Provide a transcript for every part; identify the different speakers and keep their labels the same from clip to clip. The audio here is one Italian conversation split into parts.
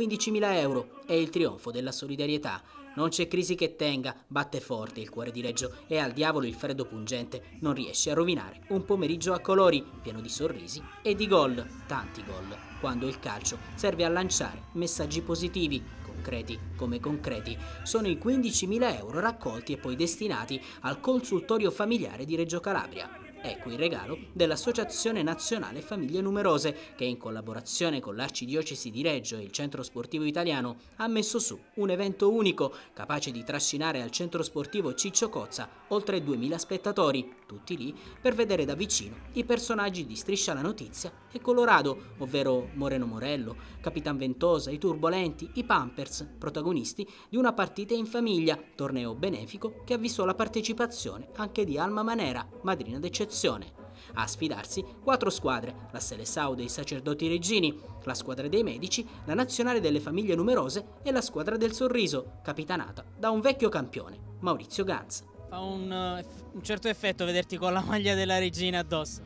Speaker 1: 15.000 euro è il trionfo della solidarietà. Non c'è crisi che tenga, batte forte il cuore di Reggio e al diavolo il freddo pungente non riesce a rovinare un pomeriggio a colori, pieno di sorrisi e di gol, tanti gol, quando il calcio serve a lanciare messaggi positivi, concreti come concreti. Sono i 15.000 euro raccolti e poi destinati al consultorio familiare di Reggio Calabria. Ecco il regalo dell'Associazione Nazionale Famiglie Numerose, che in collaborazione con l'Arcidiocesi di Reggio e il Centro Sportivo Italiano ha messo su un evento unico, capace di trascinare al Centro Sportivo Ciccio Cozza oltre 2000 spettatori, tutti lì per vedere da vicino i personaggi di Striscia la Notizia e Colorado, ovvero Moreno Morello, Capitan Ventosa, i Turbolenti, i Pampers, protagonisti di una partita in famiglia, torneo benefico che ha visto la partecipazione anche di Alma Manera, madrina d'eccezione promozione. A sfidarsi quattro squadre, la Seleção dei Sacerdoti Regini, la squadra dei Medici, la Nazionale delle Famiglie Numerose e la squadra del Sorriso, capitanata da un vecchio campione, Maurizio Ganz. Fa un, eh, un certo effetto vederti con la maglia della regina addosso.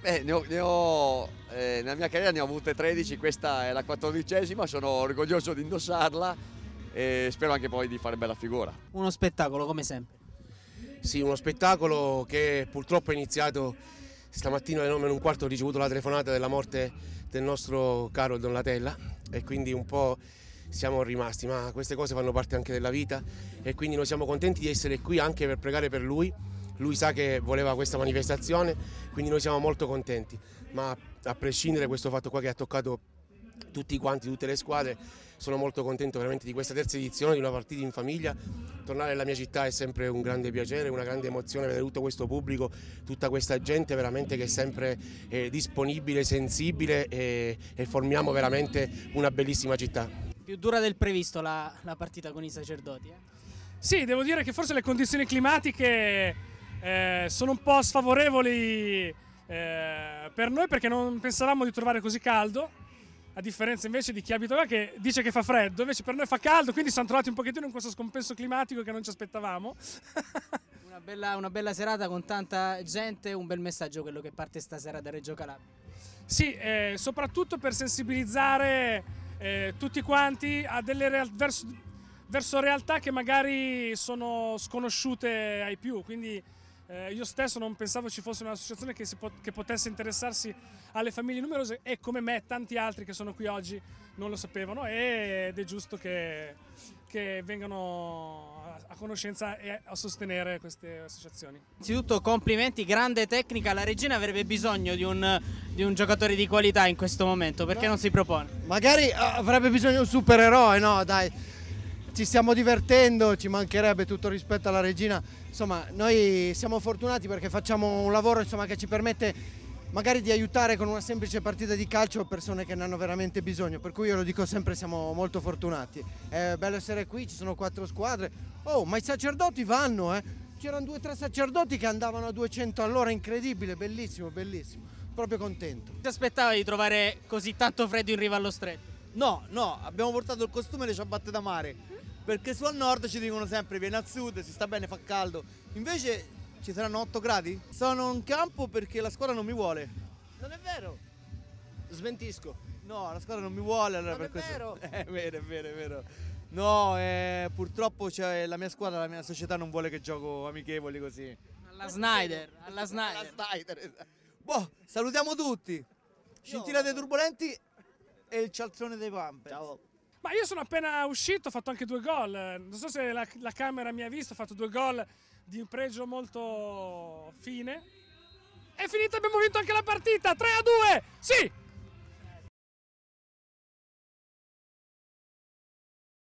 Speaker 2: Beh, ne ho, ne ho, eh, nella mia carriera ne ho avute 13, questa è la quattordicesima, sono orgoglioso di indossarla e spero anche poi di fare bella figura.
Speaker 1: Uno spettacolo come sempre.
Speaker 3: Sì, uno spettacolo che purtroppo è iniziato stamattina alle 9 e un quarto, ho ricevuto la telefonata della morte del nostro caro Don Latella e quindi un po' siamo rimasti, ma queste cose fanno parte anche della vita e quindi noi siamo contenti di essere qui anche per pregare per lui. Lui sa che voleva questa manifestazione, quindi noi siamo molto contenti, ma a prescindere da questo fatto qua che ha toccato tutti quanti, tutte le squadre. Sono molto contento veramente di questa terza edizione, di una partita in famiglia. Tornare nella mia città è sempre un grande piacere, una grande emozione vedere tutto questo pubblico, tutta questa gente veramente che è sempre eh, disponibile, sensibile e, e, formiamo veramente una bellissima città.
Speaker 4: Più dura del previsto la, la partita con i sacerdoti? Eh? Sì, devo dire che forse le condizioni climatiche eh, sono un po' sfavorevoli eh, per noi perché non pensavamo di trovare così caldo a differenza invece di chi abita là che dice che fa freddo, invece per noi fa caldo, quindi siamo trovati un pochettino in questo scompenso climatico che non ci aspettavamo.
Speaker 1: una, bella, una bella serata con tanta gente, un bel messaggio
Speaker 4: quello che parte stasera da Reggio Calabria. Sì, eh, soprattutto per sensibilizzare eh, tutti quanti a delle real verso, verso realtà che magari sono sconosciute ai più, quindi eh, io stesso non pensavo ci fosse un'associazione che, pot che, potesse interessarsi alle famiglie numerose e come me tanti altri che sono qui oggi non lo sapevano ed è giusto che, che vengano a, a conoscenza e a sostenere queste associazioni.
Speaker 1: Innanzitutto complimenti, grande tecnica, la Regina avrebbe bisogno di un, di un giocatore di qualità in questo momento, perché no. non si propone?
Speaker 2: Magari eh, avrebbe bisogno di un supereroe, no dai ci stiamo divertendo, ci mancherebbe tutto rispetto alla regina, insomma noi siamo fortunati perché facciamo un lavoro insomma, che ci permette magari di aiutare con una semplice partita di calcio persone che ne hanno veramente bisogno, per cui io lo dico sempre siamo molto fortunati. È bello essere qui, ci sono quattro squadre, oh ma i sacerdoti vanno eh! C'erano due o tre sacerdoti che andavano a 200 all'ora, incredibile, bellissimo, bellissimo, proprio contento.
Speaker 1: Ti aspettavi di trovare così tanto freddo in riva allo stretto?
Speaker 2: No, no, abbiamo portato il costume e le ciabatte da mare mm? perché sul nord ci dicono sempre viene al sud, si sta bene, fa caldo, invece ci saranno 8 gradi? Sono in campo perché la squadra non mi vuole. Non è vero, smentisco. No, la squadra non mi vuole allora non per è questo. Vero. È vero, è vero, è vero. No, eh, purtroppo cioè, la mia squadra, la mia società non vuole che gioco amichevoli così. Alla Snyder, alla Snyder. Alla Snyder. Boh,
Speaker 4: salutiamo tutti.
Speaker 2: Scintilla dei turbolenti e il cialtrone
Speaker 4: dei pamper. Ciao. Ma io sono appena uscito, ho fatto anche due gol. Non so se la, la camera mi ha visto, ho fatto due gol di un pregio molto fine. È finita, abbiamo vinto anche la partita. 3 a 2. Sì,